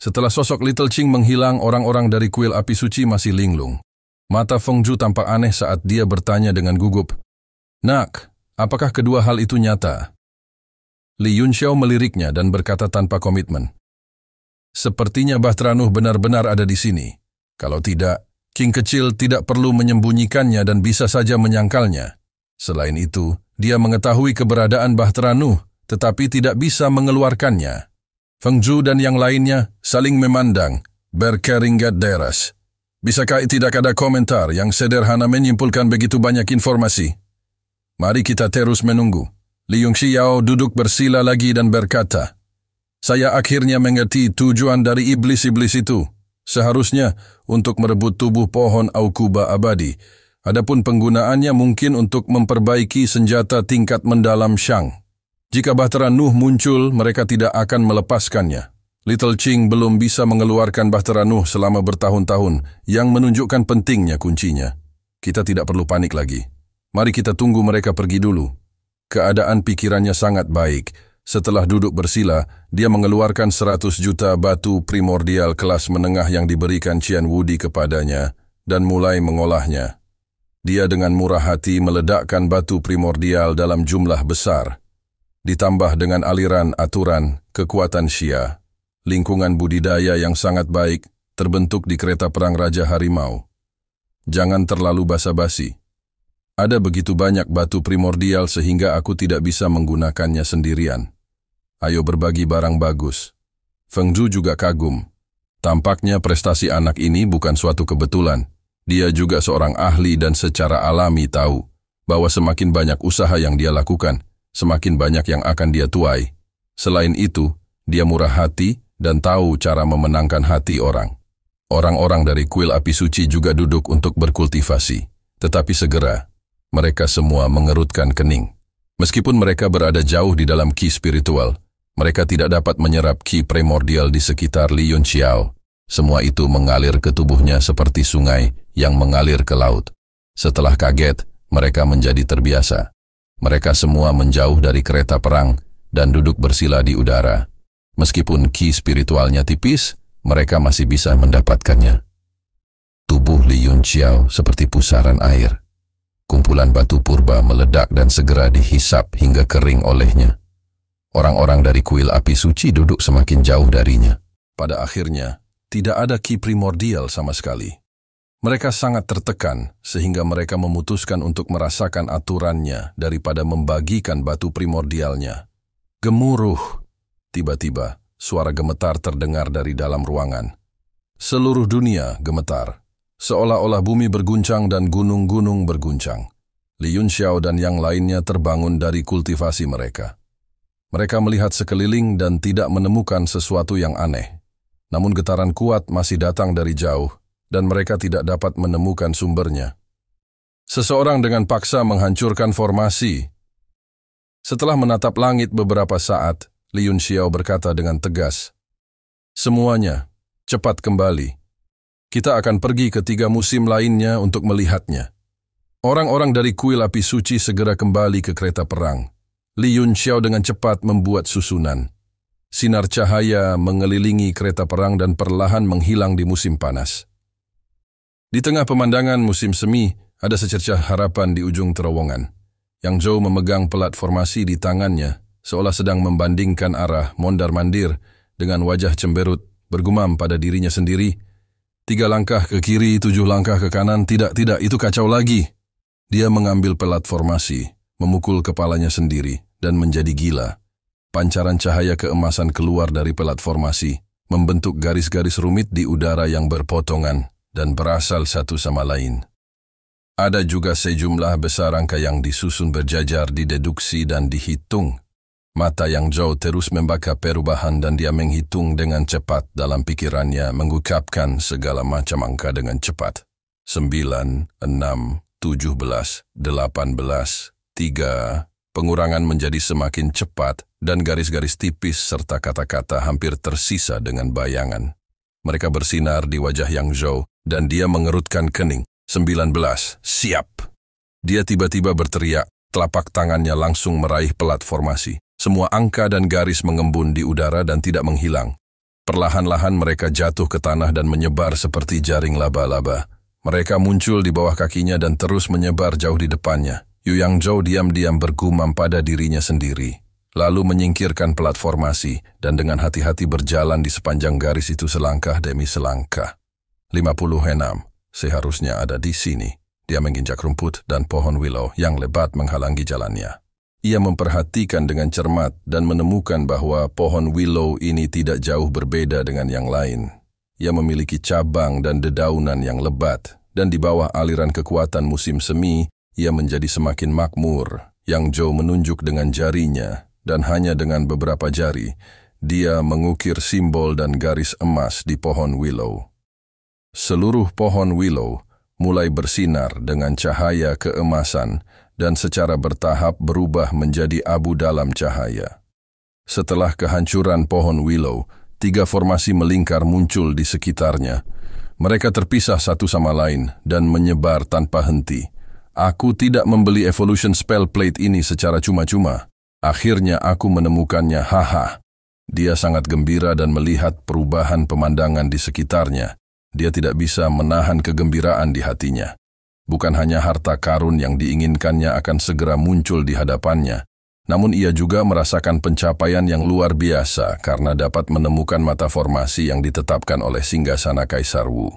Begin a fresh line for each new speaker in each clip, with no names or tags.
Setelah sosok Little Ching menghilang, orang-orang dari kuil api suci masih linglung. Mata Feng Ju tampak aneh saat dia bertanya dengan gugup. Nak, apakah kedua hal itu nyata? Li Yunxiao meliriknya dan berkata tanpa komitmen. Sepertinya Bahtranuh benar-benar ada di sini. Kalau tidak, King kecil tidak perlu menyembunyikannya dan bisa saja menyangkalnya. Selain itu, dia mengetahui keberadaan Bahtranuh, tetapi tidak bisa mengeluarkannya. Feng Zhu dan yang lainnya saling memandang, berkeringat deras. Bisakah tidak ada komentar yang sederhana menyimpulkan begitu banyak informasi? Mari kita terus menunggu. Li Yongxi Yao duduk bersila lagi dan berkata, Saya akhirnya mengerti tujuan dari iblis-iblis itu. Seharusnya untuk merebut tubuh pohon Aukuba abadi. Adapun penggunaannya mungkin untuk memperbaiki senjata tingkat mendalam Shang. Jika bahtera Nuh muncul, mereka tidak akan melepaskannya. Little Ching belum bisa mengeluarkan bahtera Nuh selama bertahun-tahun, yang menunjukkan pentingnya kuncinya. Kita tidak perlu panik lagi. Mari kita tunggu mereka pergi dulu. Keadaan pikirannya sangat baik. Setelah duduk bersila, dia mengeluarkan 100 juta batu primordial kelas menengah yang diberikan Cian Wudi kepadanya dan mulai mengolahnya. Dia dengan murah hati meledakkan batu primordial dalam jumlah besar ditambah dengan aliran, aturan, kekuatan Shia lingkungan budidaya yang sangat baik terbentuk di kereta perang Raja Harimau. Jangan terlalu basa-basi. Ada begitu banyak batu primordial sehingga aku tidak bisa menggunakannya sendirian. Ayo berbagi barang bagus. Feng Zhu juga kagum. Tampaknya prestasi anak ini bukan suatu kebetulan. Dia juga seorang ahli dan secara alami tahu bahwa semakin banyak usaha yang dia lakukan, semakin banyak yang akan dia tuai. Selain itu, dia murah hati dan tahu cara memenangkan hati orang. Orang-orang dari kuil api suci juga duduk untuk berkultivasi. Tetapi segera, mereka semua mengerutkan kening. Meskipun mereka berada jauh di dalam ki spiritual, mereka tidak dapat menyerap ki primordial di sekitar Li Yun Semua itu mengalir ke tubuhnya seperti sungai yang mengalir ke laut. Setelah kaget, mereka menjadi terbiasa. Mereka semua menjauh dari kereta perang dan duduk bersila di udara. Meskipun ki spiritualnya tipis, mereka masih bisa mendapatkannya. Tubuh Li Yun seperti pusaran air. Kumpulan batu purba meledak dan segera dihisap hingga kering olehnya. Orang-orang dari kuil api suci duduk semakin jauh darinya. Pada akhirnya, tidak ada ki primordial sama sekali. Mereka sangat tertekan sehingga mereka memutuskan untuk merasakan aturannya daripada membagikan batu primordialnya. Gemuruh! Tiba-tiba, suara gemetar terdengar dari dalam ruangan. Seluruh dunia gemetar. Seolah-olah bumi berguncang dan gunung-gunung berguncang. Liun Xiao dan yang lainnya terbangun dari kultivasi mereka. Mereka melihat sekeliling dan tidak menemukan sesuatu yang aneh. Namun getaran kuat masih datang dari jauh dan mereka tidak dapat menemukan sumbernya. Seseorang dengan paksa menghancurkan formasi. Setelah menatap langit beberapa saat, Liun Xiao berkata dengan tegas, Semuanya, cepat kembali. Kita akan pergi ke tiga musim lainnya untuk melihatnya. Orang-orang dari kuil api suci segera kembali ke kereta perang. Li Yun Xiao dengan cepat membuat susunan. Sinar cahaya mengelilingi kereta perang dan perlahan menghilang di musim panas. Di tengah pemandangan musim semi, ada secercah harapan di ujung terowongan. Yang Joe memegang pelat formasi di tangannya, seolah sedang membandingkan arah mondar-mandir dengan wajah cemberut bergumam pada dirinya sendiri. Tiga langkah ke kiri, tujuh langkah ke kanan, tidak-tidak, itu kacau lagi. Dia mengambil pelat formasi, memukul kepalanya sendiri, dan menjadi gila. Pancaran cahaya keemasan keluar dari pelat formasi, membentuk garis-garis rumit di udara yang berpotongan dan berasal satu sama lain. Ada juga sejumlah besar angka yang disusun berjajar dideduksi dan dihitung. Mata yang jauh terus membaca perubahan dan dia menghitung dengan cepat dalam pikirannya mengungkapkan segala macam angka dengan cepat. 9, 6, 17, 18, 3. Pengurangan menjadi semakin cepat dan garis-garis tipis serta kata-kata hampir tersisa dengan bayangan. Mereka bersinar di wajah yang zhou dan dia mengerutkan kening. Sembilan belas Siap. Dia tiba-tiba berteriak, telapak tangannya langsung meraih pelat formasi. Semua angka dan garis mengembun di udara dan tidak menghilang. Perlahan-lahan mereka jatuh ke tanah dan menyebar seperti jaring laba-laba. Mereka muncul di bawah kakinya dan terus menyebar jauh di depannya. Yu Yang Zhou diam-diam bergumam pada dirinya sendiri, lalu menyingkirkan platformasi dan dengan hati-hati berjalan di sepanjang garis itu selangkah demi selangkah. 56. Seharusnya ada di sini. Dia menginjak rumput dan pohon willow yang lebat menghalangi jalannya. Ia memperhatikan dengan cermat dan menemukan bahwa pohon willow ini tidak jauh berbeda dengan yang lain. Ia memiliki cabang dan dedaunan yang lebat, dan di bawah aliran kekuatan musim semi, ia menjadi semakin makmur. Yang Joe menunjuk dengan jarinya, dan hanya dengan beberapa jari, dia mengukir simbol dan garis emas di pohon willow. Seluruh pohon willow mulai bersinar dengan cahaya keemasan dan secara bertahap berubah menjadi abu dalam cahaya. Setelah kehancuran pohon willow, tiga formasi melingkar muncul di sekitarnya. Mereka terpisah satu sama lain dan menyebar tanpa henti. Aku tidak membeli Evolution Spell Plate ini secara cuma-cuma. Akhirnya aku menemukannya, haha. Dia sangat gembira dan melihat perubahan pemandangan di sekitarnya. Dia tidak bisa menahan kegembiraan di hatinya. Bukan hanya harta karun yang diinginkannya akan segera muncul di hadapannya, namun ia juga merasakan pencapaian yang luar biasa karena dapat menemukan mata formasi yang ditetapkan oleh Singgasana Kaisar Wu.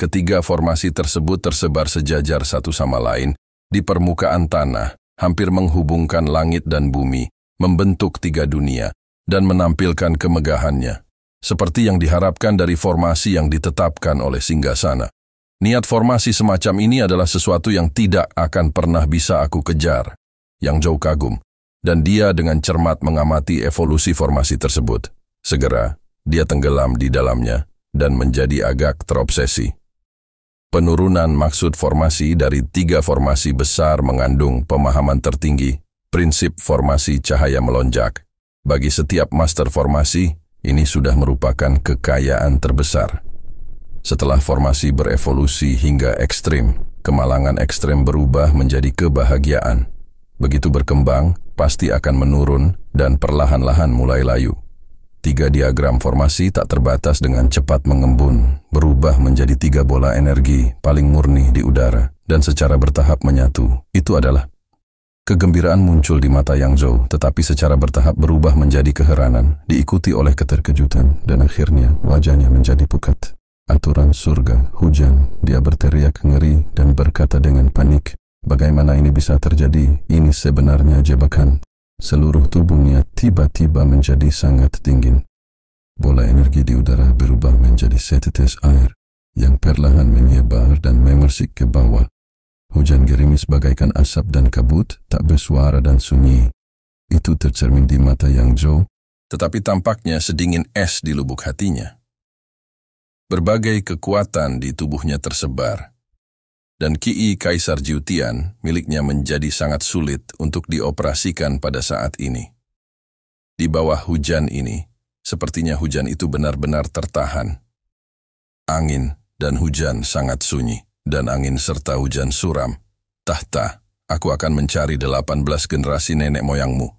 Ketiga formasi tersebut tersebar sejajar satu sama lain di permukaan tanah, hampir menghubungkan langit dan bumi, membentuk tiga dunia, dan menampilkan kemegahannya seperti yang diharapkan dari formasi yang ditetapkan oleh Singgasana. Niat formasi semacam ini adalah sesuatu yang tidak akan pernah bisa aku kejar. Yang jauh kagum. Dan dia dengan cermat mengamati evolusi formasi tersebut. Segera, dia tenggelam di dalamnya dan menjadi agak terobsesi. Penurunan maksud formasi dari tiga formasi besar mengandung pemahaman tertinggi, prinsip formasi cahaya melonjak. Bagi setiap master formasi, ini sudah merupakan kekayaan terbesar. Setelah formasi berevolusi hingga ekstrim, kemalangan ekstrim berubah menjadi kebahagiaan. Begitu berkembang, pasti akan menurun dan perlahan-lahan mulai layu. Tiga diagram formasi tak terbatas dengan cepat mengembun, berubah menjadi tiga bola energi paling murni di udara, dan secara bertahap menyatu. Itu adalah Kegembiraan muncul di mata Yang Zhou, tetapi secara bertahap berubah menjadi keheranan, diikuti oleh keterkejutan, dan akhirnya wajahnya menjadi pukat. Aturan surga, hujan, dia berteriak ngeri dan berkata dengan panik, bagaimana ini bisa terjadi, ini sebenarnya jebakan. Seluruh tubuhnya tiba-tiba menjadi sangat dingin. Bola energi di udara berubah menjadi setetes air yang perlahan menyebar dan memersik ke bawah Hujan gerimis bagaikan asap dan kabut, tak bersuara dan sunyi. Itu tercermin di mata Yang Zhou, tetapi tampaknya sedingin es di lubuk hatinya. Berbagai kekuatan di tubuhnya tersebar, dan Ki Kaisar Jiutian miliknya menjadi sangat sulit untuk dioperasikan pada saat ini. Di bawah hujan ini, sepertinya hujan itu benar-benar tertahan. Angin dan hujan sangat sunyi dan angin serta hujan suram. Tahta, aku akan mencari delapan belas generasi nenek moyangmu.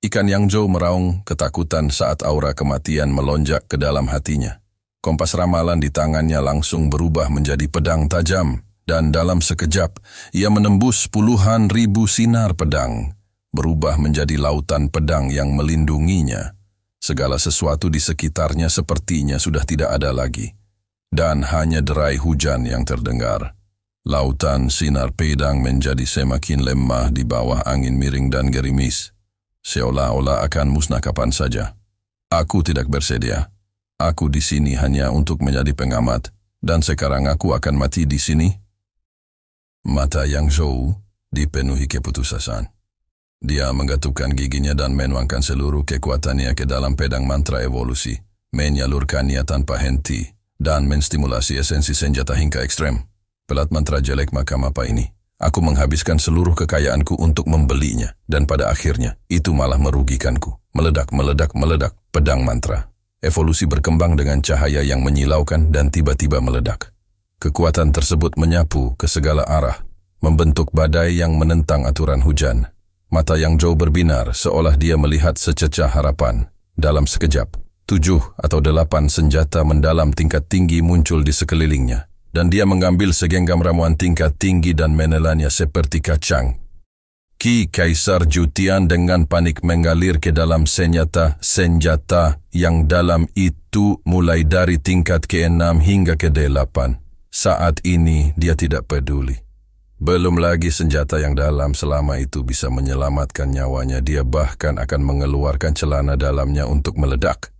Ikan yang jauh meraung ketakutan saat aura kematian melonjak ke dalam hatinya. Kompas ramalan di tangannya langsung berubah menjadi pedang tajam, dan dalam sekejap ia menembus puluhan ribu sinar pedang, berubah menjadi lautan pedang yang melindunginya. Segala sesuatu di sekitarnya sepertinya sudah tidak ada lagi dan hanya derai hujan yang terdengar. Lautan sinar pedang menjadi semakin lemah di bawah angin miring dan gerimis, seolah-olah akan musnah kapan saja. Aku tidak bersedia. Aku di sini hanya untuk menjadi pengamat, dan sekarang aku akan mati di sini. Mata yang jauh dipenuhi keputusasaan. Dia menggatukkan giginya dan menuangkan seluruh kekuatannya ke dalam pedang mantra evolusi, menyalurkannya tanpa henti dan menstimulasi esensi senjata hingga ekstrem. Pelat mantra jelek makam apa ini? Aku menghabiskan seluruh kekayaanku untuk membelinya, dan pada akhirnya itu malah merugikanku. Meledak, meledak, meledak, pedang mantra. Evolusi berkembang dengan cahaya yang menyilaukan dan tiba-tiba meledak. Kekuatan tersebut menyapu ke segala arah, membentuk badai yang menentang aturan hujan. Mata yang jauh berbinar seolah dia melihat sececah harapan. Dalam sekejap, Tujuh atau delapan senjata mendalam tingkat tinggi muncul di sekelilingnya, dan dia mengambil segenggam ramuan tingkat tinggi dan menelannya seperti kacang. Ki Kaisar Jutian dengan panik mengalir ke dalam senjata-senjata yang dalam itu mulai dari tingkat ke-6 hingga ke-8. Saat ini dia tidak peduli. Belum lagi senjata yang dalam selama itu bisa menyelamatkan nyawanya, dia bahkan akan mengeluarkan celana dalamnya untuk meledak.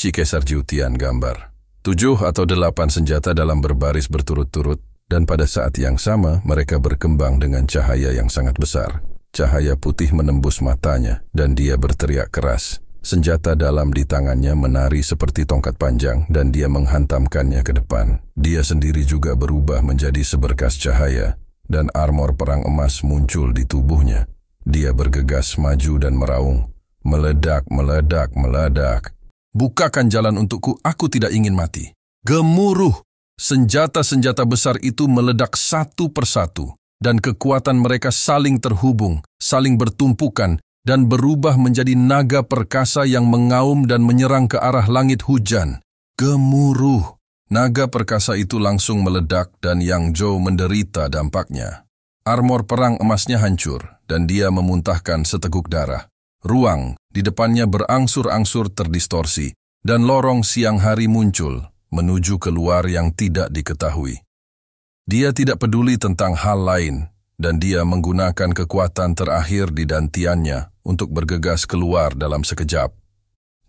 Cikesar Jiutian gambar. Tujuh atau delapan senjata dalam berbaris berturut-turut, dan pada saat yang sama mereka berkembang dengan cahaya yang sangat besar. Cahaya putih menembus matanya, dan dia berteriak keras. Senjata dalam di tangannya menari seperti tongkat panjang, dan dia menghantamkannya ke depan. Dia sendiri juga berubah menjadi seberkas cahaya, dan armor perang emas muncul di tubuhnya. Dia bergegas maju dan meraung, meledak, meledak, meledak. Bukakan jalan untukku, aku tidak ingin mati. Gemuruh, senjata-senjata besar itu meledak satu persatu, dan kekuatan mereka saling terhubung, saling bertumpukan, dan berubah menjadi naga perkasa yang mengaum dan menyerang ke arah langit hujan. Gemuruh, naga perkasa itu langsung meledak dan Yang Zhou menderita dampaknya. Armor perang emasnya hancur, dan dia memuntahkan seteguk darah. Ruang di depannya berangsur-angsur terdistorsi, dan lorong siang hari muncul menuju keluar yang tidak diketahui. Dia tidak peduli tentang hal lain, dan dia menggunakan kekuatan terakhir di dantiannya untuk bergegas keluar dalam sekejap.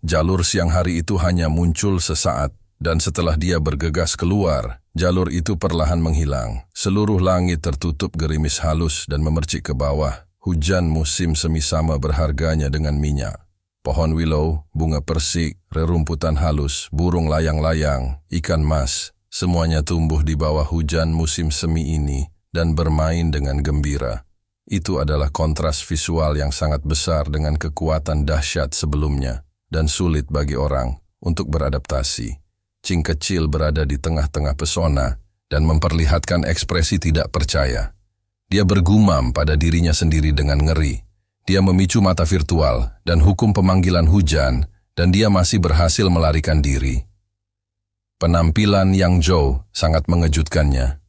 Jalur siang hari itu hanya muncul sesaat, dan setelah dia bergegas keluar, jalur itu perlahan menghilang. Seluruh langit tertutup gerimis halus dan memercik ke bawah Hujan musim semi sama berharganya dengan minyak. Pohon willow, bunga persik, rerumputan halus, burung layang-layang, ikan mas, semuanya tumbuh di bawah hujan musim semi ini dan bermain dengan gembira. Itu adalah kontras visual yang sangat besar dengan kekuatan dahsyat sebelumnya dan sulit bagi orang untuk beradaptasi. Cing kecil berada di tengah-tengah pesona dan memperlihatkan ekspresi tidak percaya. Dia bergumam pada dirinya sendiri dengan ngeri. Dia memicu mata virtual dan hukum pemanggilan hujan, dan dia masih berhasil melarikan diri. Penampilan Yang Zhou sangat mengejutkannya.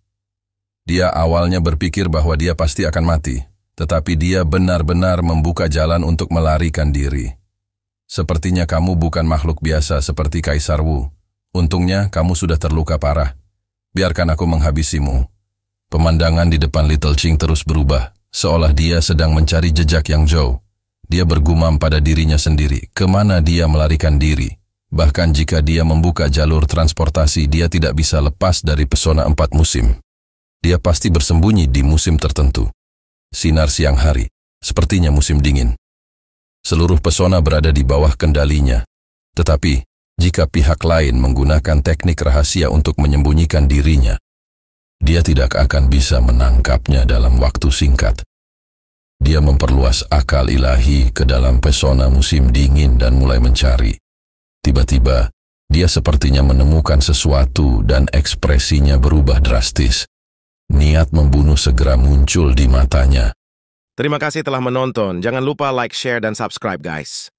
Dia awalnya berpikir bahwa dia pasti akan mati, tetapi dia benar-benar membuka jalan untuk melarikan diri. Sepertinya kamu bukan makhluk biasa seperti Kaisar Wu. Untungnya kamu sudah terluka parah. Biarkan aku menghabisimu, Pemandangan di depan Little Ching terus berubah, seolah dia sedang mencari jejak yang jauh. Dia bergumam pada dirinya sendiri, kemana dia melarikan diri. Bahkan jika dia membuka jalur transportasi, dia tidak bisa lepas dari pesona empat musim. Dia pasti bersembunyi di musim tertentu. Sinar siang hari, sepertinya musim dingin. Seluruh pesona berada di bawah kendalinya. Tetapi, jika pihak lain menggunakan teknik rahasia untuk menyembunyikan dirinya, dia tidak akan bisa menangkapnya dalam waktu singkat. Dia memperluas akal ilahi ke dalam pesona musim dingin dan mulai mencari. Tiba-tiba, dia sepertinya menemukan sesuatu dan ekspresinya berubah drastis. Niat membunuh segera muncul di matanya. Terima kasih telah menonton. Jangan lupa like, share, dan subscribe, guys.